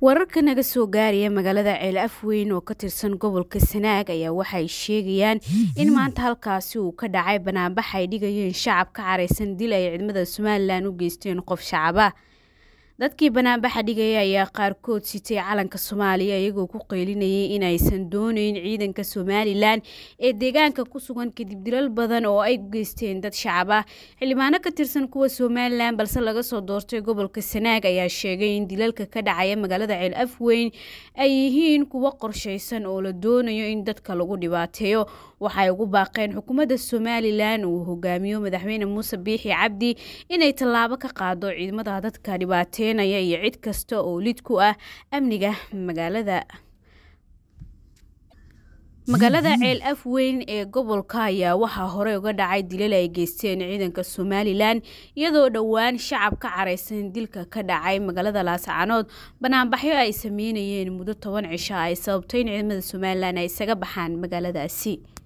wararka naga soo gaaraya magaalada ceel afweyn oo ka tirsan gobolka sanaag ayaa waxay sheegayaan in maanta halkaasi uu ka dhacay banaanbax ay dhigayeen shacab ka caraysan dil ay ciidamada somalilan u geysteen qof shacaba dadkii banaanbaxa dhigaya ayaa qaarkood sitay calanka soomaaliya iyagoo ku qeylinayay inaysan doonayn ciidanka somalilan ee deegaanka ku sugan kadib dilal badan oo ay geysteen dad shacaba xildhibaano ka tirsan kuwa somalilan balse lagasoo doortay gobolka sanaag ayaa sheegay in dilalka ka dhacaya magaalada ceel afweyn ay yihiin kuwo qorshaysan oo la doonayo in dadka lagu dhibaateeyo waxay ugu baaqeen xukuumadda somalilan uu hogaamiyo madaxweyne muuse biixi cabdi inay tallaabo ka qaado ciidamada dadka dhibaateeya shaqeynaya iyo cid kasta oo lid ku ah amniga magaalada magaalada ceel af weyn ee gobolka ayaa waxaa horey uga dhacay dilal ay geysteen ciidanka somalilan iyadoo dhowaan shacab ka caraysan dilka ka dhacay magaalada laascaanood banaanbaxyo ay sameynayeen muddo toban cisho ay sababtay in ciidamada somalilan ay isaga baxaan magaaladaasi